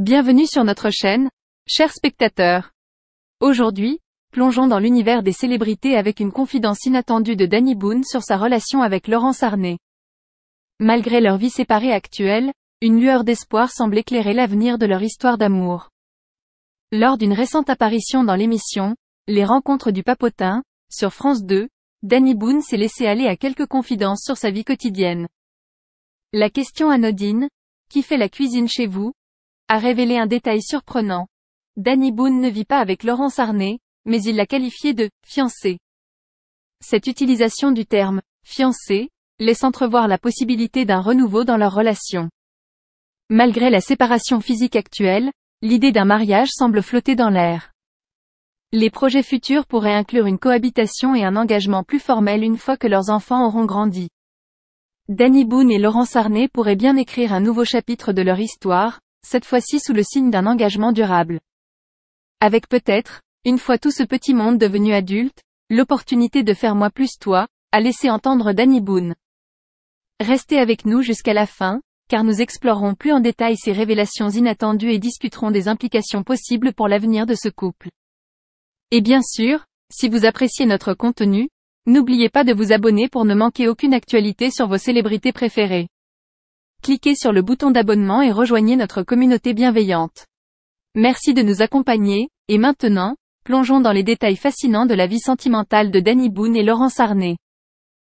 Bienvenue sur notre chaîne, chers spectateurs. Aujourd'hui, plongeons dans l'univers des célébrités avec une confidence inattendue de Danny Boone sur sa relation avec Laurence Arnay. Malgré leur vie séparée actuelle, une lueur d'espoir semble éclairer l'avenir de leur histoire d'amour. Lors d'une récente apparition dans l'émission, Les rencontres du papotin, sur France 2, Danny Boone s'est laissé aller à quelques confidences sur sa vie quotidienne. La question anodine, qui fait la cuisine chez vous, a révélé un détail surprenant. Danny Boone ne vit pas avec Laurence Arnay, mais il l'a qualifié de fiancé. Cette utilisation du terme fiancé laisse entrevoir la possibilité d'un renouveau dans leur relation. Malgré la séparation physique actuelle, l'idée d'un mariage semble flotter dans l'air. Les projets futurs pourraient inclure une cohabitation et un engagement plus formel une fois que leurs enfants auront grandi. Danny Boone et Laurence Arnay pourraient bien écrire un nouveau chapitre de leur histoire, cette fois-ci sous le signe d'un engagement durable. Avec peut-être, une fois tout ce petit monde devenu adulte, l'opportunité de faire moi plus toi, a laissé entendre Danny Boone. Restez avec nous jusqu'à la fin, car nous explorerons plus en détail ces révélations inattendues et discuterons des implications possibles pour l'avenir de ce couple. Et bien sûr, si vous appréciez notre contenu, n'oubliez pas de vous abonner pour ne manquer aucune actualité sur vos célébrités préférées cliquez sur le bouton d'abonnement et rejoignez notre communauté bienveillante. Merci de nous accompagner, et maintenant, plongeons dans les détails fascinants de la vie sentimentale de Danny Boone et Laurence Arnay.